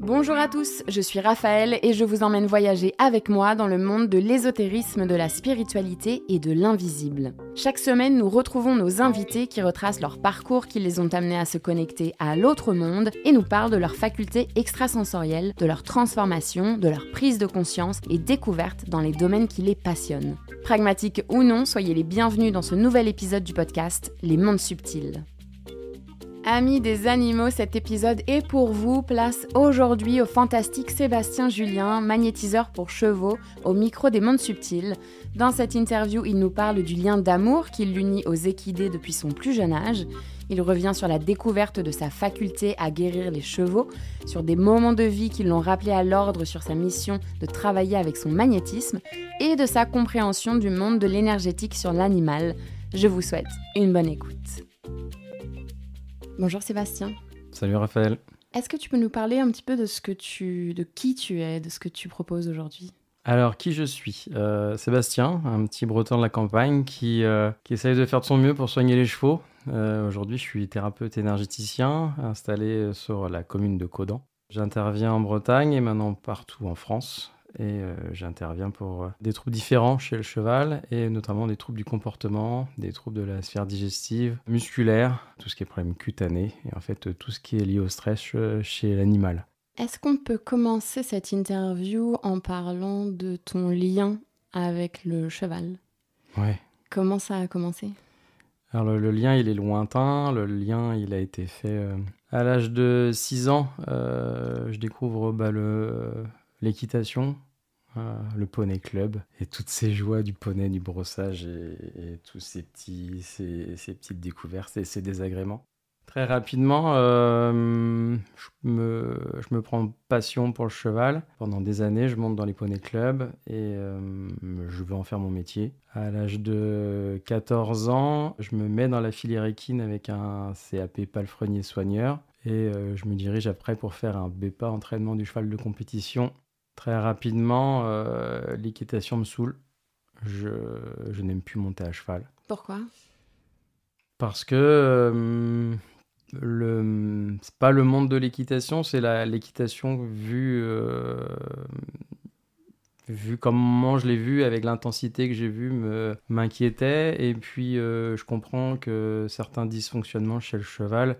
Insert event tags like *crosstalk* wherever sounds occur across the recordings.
Bonjour à tous, je suis Raphaël et je vous emmène voyager avec moi dans le monde de l'ésotérisme, de la spiritualité et de l'invisible. Chaque semaine, nous retrouvons nos invités qui retracent leur parcours qui les ont amenés à se connecter à l'autre monde et nous parlent de leurs facultés extrasensorielles, de leur transformation, de leur prise de conscience et découverte dans les domaines qui les passionnent. Pragmatiques ou non, soyez les bienvenus dans ce nouvel épisode du podcast Les mondes subtils. Amis des animaux, cet épisode est pour vous. Place aujourd'hui au fantastique Sébastien Julien, magnétiseur pour chevaux, au micro des mondes subtils. Dans cette interview, il nous parle du lien d'amour qui l'unit aux équidés depuis son plus jeune âge. Il revient sur la découverte de sa faculté à guérir les chevaux, sur des moments de vie qui l'ont rappelé à l'ordre sur sa mission de travailler avec son magnétisme et de sa compréhension du monde de l'énergétique sur l'animal. Je vous souhaite une bonne écoute. Bonjour Sébastien. Salut Raphaël. Est-ce que tu peux nous parler un petit peu de ce que tu, de qui tu es, de ce que tu proposes aujourd'hui alors, qui je suis euh, Sébastien, un petit breton de la campagne euh, qui, essaye de faire de son mieux pour soigner les chevaux. Euh, aujourd'hui, je suis thérapeute énergéticien installé sur la commune de Caudan. J'interviens en Bretagne et maintenant partout en France et euh, j'interviens pour euh, des troubles différents chez le cheval et notamment des troubles du comportement, des troubles de la sphère digestive, musculaire, tout ce qui est problème cutané et en fait tout ce qui est lié au stress euh, chez l'animal. Est-ce qu'on peut commencer cette interview en parlant de ton lien avec le cheval Ouais. Comment ça a commencé Alors le, lien, il est lointain. Le lien, il a été fait à l'âge de 6 ans. je découvre bah, le, l'équitation, euh, le poney club et toutes ces joies du poney, du brossage et, et tous ces, petits, ces, petites découvertes et ces désagréments. Très rapidement, euh, je, me, prends passion pour le cheval. Pendant des années, je monte dans les poney clubs et euh, je veux en faire mon métier. À l'âge de 14 ans, je me mets dans la filière équine avec un CAP palefrenier soigneur et je me dirige après pour faire un BEPA entraînement du cheval de compétition Très rapidement, euh, l'équitation me saoule. Je, n'aime plus monter à cheval. Pourquoi Parce que ce euh, le c'est pas le monde de l'équitation, c'est l'équitation vue euh, vu comment je l'ai vue, avec l'intensité que j'ai vue, m'inquiétait et puis je comprends que certains dysfonctionnements chez le cheval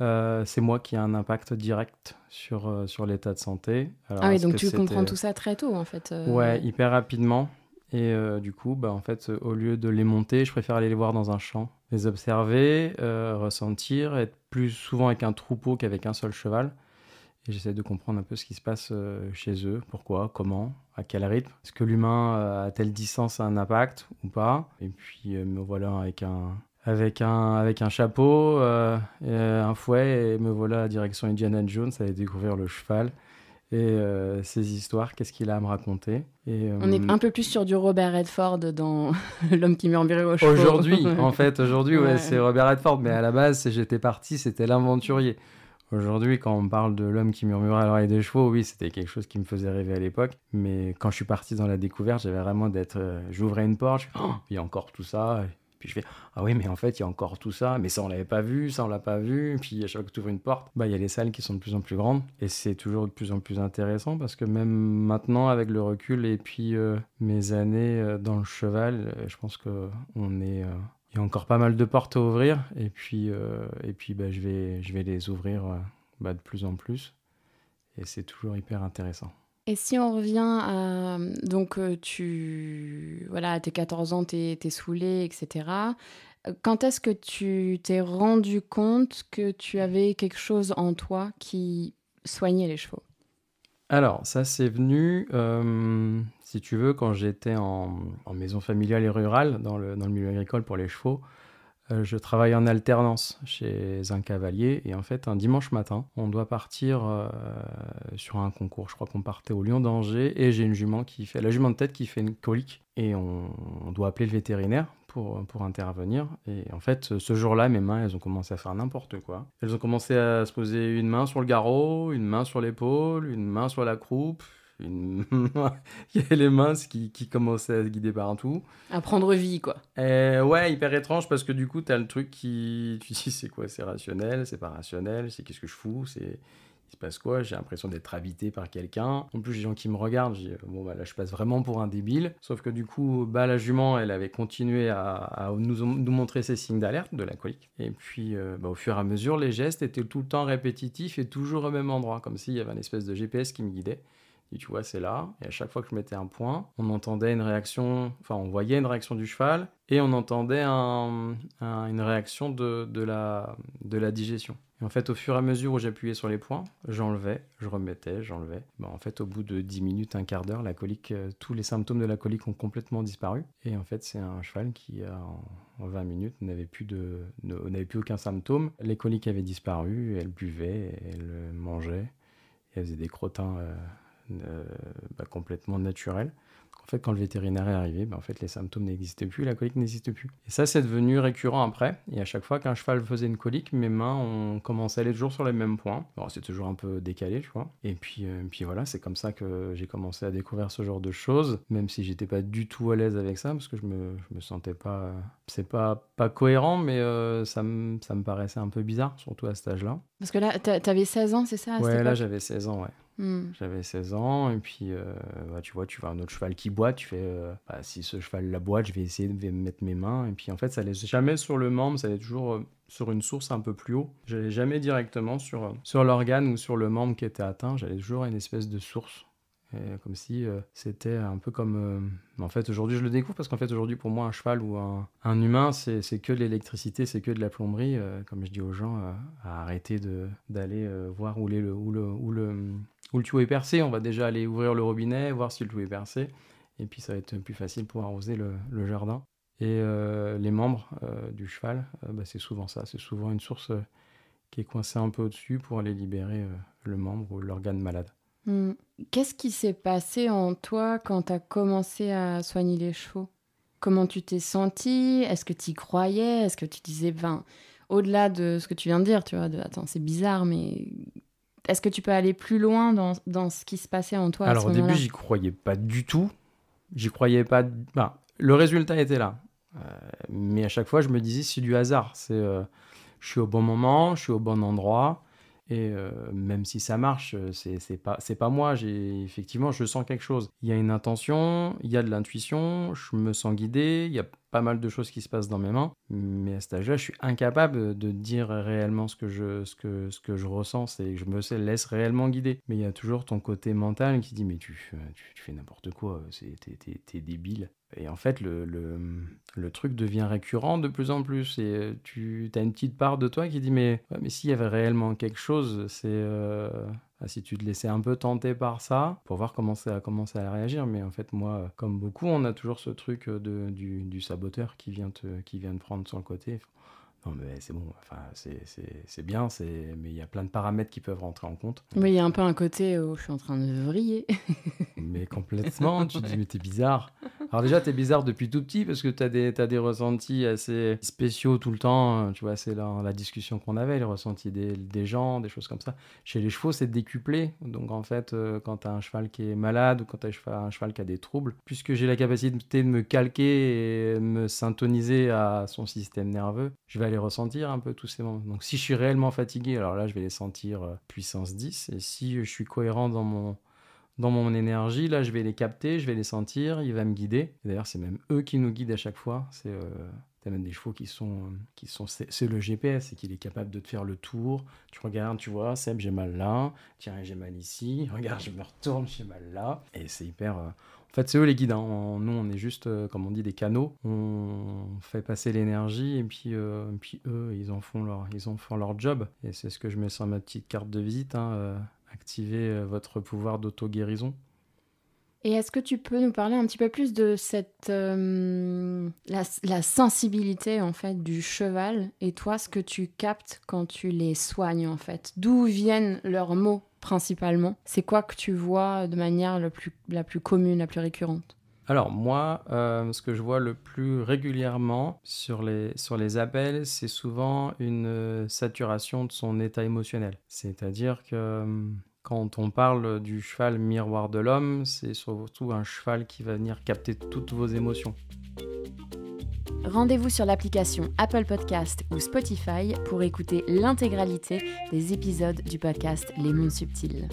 euh, c'est moi qui ai un impact direct sur, euh, sur l'état de santé. ah oui, donc tu comprends tout ça très tôt en fait. Euh. Ouais, hyper rapidement. Et du coup, bah, en fait, au lieu de les monter, je préfère aller les voir dans un champ, les observer, ressentir, être plus souvent avec un troupeau qu'avec un seul cheval. Et j'essaie de comprendre un peu ce qui se passe chez eux, pourquoi, comment, à quel rythme. Est-ce que l'humain à telle distance a un impact ou pas Et puis me voilà avec un, avec un, avec un chapeau, euh, et euh, un fouet, et me voilà à direction Indiana Jones, aller découvrir le cheval et euh, ses histoires, qu'est-ce qu'il a à me raconter. Et, On est un peu plus sur du Robert Redford dans *laughs* L'homme qui murmurait au chevaux. Aujourd'hui, *laughs* en fait, aujourd'hui, c'est Robert Redford, mais à la base, j'étais parti, c'était l'aventurier. Aujourd'hui, quand on parle de l'homme qui murmurait à l'oreille des chevaux, oui, c'était quelque chose qui me faisait rêver à l'époque. Mais quand je suis parti dans la découverte, j'avais vraiment d'être. J'ouvrais une porte, puis oh, il y a encore tout ça. Puis je fais Ah oui, mais en fait, il y a encore tout ça, mais ça, on l'avait pas vu, ça, on l'a pas vu. Puis à chaque fois que tu ouvres une porte, bah, il y a les salles qui sont de plus en plus grandes. Et c'est toujours de plus en plus intéressant parce que même maintenant, avec le recul et puis euh, mes années euh, dans le cheval, euh, je pense qu'on est. il y a encore pas mal de portes à ouvrir et puis, et puis bah, je, vais, je vais les ouvrir bah, de plus en plus et c'est toujours hyper intéressant. Et si on revient à. Donc, euh, tu. Voilà, tes 14 ans, t'es es saoulé, etc. Quand est-ce que tu t'es rendu compte que tu avais quelque chose en toi qui soignait les chevaux Alors, ça, c'est venu, euh, si tu veux, quand j'étais en, maison familiale et rurale, dans le, dans le milieu agricole pour les chevaux. Euh, je travaille en alternance chez un cavalier et en fait un dimanche matin on doit partir euh, sur un concours. Je crois qu'on partait au Lion d'Angers et j'ai une jument qui fait la jument de tête qui fait une colique et on, doit appeler le vétérinaire pour, pour, intervenir. Et en fait, ce jour-là, mes mains, elles ont commencé à faire n'importe quoi. Elles ont commencé à se poser une main sur le garrot, une main sur l'épaule, une main sur la croupe, une... *laughs* il y avait les mains qui, qui commençaient à se guider par un tout À prendre vie, quoi. Eh ouais, hyper étrange parce que du coup, tu as le truc qui. Tu dis, c'est quoi C'est rationnel C'est pas rationnel C'est qu'est-ce que je fous C'est. Il se passe quoi J'ai l'impression d'être habité par quelqu'un. En plus, j'ai des gens qui me regardent. J'ai bon, bah là, je passe vraiment pour un débile. Sauf que du coup, bah, la jument, elle avait continué à, nous, nous, montrer ses signes d'alerte de la colique. Et puis, euh, bah, au fur et à mesure, les gestes étaient tout le temps répétitifs et toujours au même endroit, comme s'il y avait une espèce de GPS qui me guidait tu vois, c'est là. Et à chaque fois que je mettais un point, on entendait une réaction, enfin, on voyait une réaction du cheval et on entendait une réaction de, la, de la digestion. Et en fait, au fur et à mesure où j'appuyais sur les points, j'enlevais, je remettais, j'enlevais. Bah, en fait, au bout de 10 minutes, un quart d'heure, la colique, euh, tous les symptômes de la colique ont complètement disparu. Et en fait, c'est un cheval qui, euh, en 20 minutes, n'avait plus, de, n'avait plus aucun symptôme. Les coliques avaient disparu, elle buvait, elle mangeait, et elle faisait des crottins. Euh, euh, bah, complètement naturel. En fait, quand le vétérinaire est arrivé, bah, en fait, les symptômes n'existaient plus, la colique n'existe plus. Et ça, c'est devenu récurrent après. Et à chaque fois qu'un cheval faisait une colique, mes mains ont commencé à aller toujours sur les mêmes points. Bon, c'est toujours un peu décalé, tu vois. Et puis, euh, puis voilà, c'est comme ça que j'ai commencé à découvrir ce genre de choses, même si j'étais pas du tout à l'aise avec ça, parce que je me, me sentais pas. C'est pas, pas cohérent, mais euh, ça, me, ça me paraissait un peu bizarre, surtout à cet âge-là. Parce que là, t'avais 16 ans, c'est ça Ouais, là, j'avais 16 ans, ouais. Hmm. J'avais 16 ans, et puis euh, bah, tu vois, tu vois un autre cheval qui boite, tu fais euh, bah, si ce cheval la boite, je vais essayer de mettre mes mains. Et puis en fait, ça laisse jamais sur le membre, ça allait toujours euh, sur une source un peu plus haut. J'allais jamais directement sur, sur l'organe ou sur le membre qui était atteint, j'allais toujours à une espèce de source. comme si c'était un peu comme. En fait, aujourd'hui, je le découvre parce qu'en fait, aujourd'hui, pour moi, un cheval ou un, humain, c'est que de l'électricité, c'est que de la plomberie. comme je dis aux gens, à arrêter d'aller voir où, le, où, le, où, le, où le tuyau est percé, on va déjà aller ouvrir le robinet, voir si le tuyau est percé, et puis ça va être plus facile pour arroser le, jardin. Et euh, les membres euh, du cheval, euh, bah, c'est souvent ça, c'est souvent une source qui est coincée un peu au-dessus pour aller libérer le membre ou l'organe malade. Hmm. Qu'est-ce qui s'est passé en toi quand tu as commencé à soigner les chevaux Comment tu t'es senti Est-ce que tu y croyais Est-ce que tu disais, vain ben, au-delà de ce que tu viens de dire, tu vois, attends, c'est bizarre, mais est-ce que tu peux aller plus loin dans, ce qui se passait en toi Alors à ce au début, j'y croyais pas du tout. J'y croyais pas. Bah, le résultat était là. Euh, mais à chaque fois, je me disais, c'est du hasard. C'est, euh, je suis au bon moment, je suis au bon endroit. Et euh, même si ça marche, c'est, c'est pas, c'est pas moi. J'ai, effectivement, je sens quelque chose. Il y a une intention, il y a de l'intuition, je me sens guidé, il y a pas mal de choses qui se passent dans mes mains, mais à cet âge-là, je suis incapable de dire réellement ce que je, ce que, ce que je ressens, et je me laisse réellement guider. Mais il y a toujours ton côté mental qui dit mais tu, tu, fais n'importe quoi, t'es débile. Et en fait, le, le, truc devient récurrent de plus en plus. Et euh, tu as une petite part de toi qui dit mais, mais s'il y avait réellement quelque chose, c'est... Euh, bah, si tu te laissais un peu tenter par ça, pour voir comment ça a commencé à réagir. Mais en fait, moi, euh, comme beaucoup, on a toujours ce truc euh, du, saboteur qui vient, te, qui vient prendre sur le côté. Non, mais c'est bon, enfin, c'est bien, mais il y a plein de paramètres qui peuvent rentrer en compte. Mais il y a un peu un côté où oh, je suis en train de vriller. *laughs* mais complètement, tu dis, mais t'es bizarre. Alors déjà, t'es bizarre depuis tout petit parce que t'as des, as des ressentis assez spéciaux tout le temps. Hein. Tu vois, c'est la, la, discussion qu'on avait, les ressentis des, des, gens, des choses comme ça. Chez les chevaux, c'est décuplé. Donc en fait, euh, quand t'as un cheval qui est malade ou quand t'as un cheval qui a des troubles, puisque j'ai la capacité de me calquer et me syntoniser à son système nerveux, je vais aller ressentir un peu tous ces moments. Donc si je suis réellement fatigué, alors là, je vais les sentir euh, puissance 10. Et si je suis cohérent dans mon dans mon énergie, là, je vais les capter, je vais les sentir, il va me guider. D'ailleurs, c'est même eux qui nous guident à chaque fois. C'est euh, même des chevaux qui sont, qui sont, c'est le GPS et qu'il est capable de te faire le tour. Tu regardes, tu vois, Seb, j'ai mal là. Tiens, j'ai mal ici. *laughs* Regarde, je me retourne, j'ai mal là. Et c'est hyper. Euh, en fait, c'est eux les guides. Hein. Nous, on est juste, euh, comme on dit, des canaux. On fait passer l'énergie et puis, puis eux, ils en font leur, ils en font leur job. Et c'est ce que je mets sur ma petite carte de visite. Hein activer euh, votre pouvoir d'auto-guérison. Et est-ce que tu peux nous parler un petit peu plus de cette euh, la, la, sensibilité en fait du cheval et toi ce que tu captes quand tu les soignes en fait D'où viennent leurs mots principalement C'est quoi que tu vois de manière le plus, la plus commune, la plus récurrente alors moi, euh, ce que je vois le plus régulièrement sur les, sur les appels, c'est souvent une euh, saturation de son état émotionnel. C'est-à-dire que euh, quand on parle du cheval miroir de l'homme, c'est surtout un cheval qui va venir capter toutes vos émotions. Rendez-vous sur l'application Apple Podcast ou Spotify pour écouter l'intégralité des épisodes du podcast Les Mondes Subtils.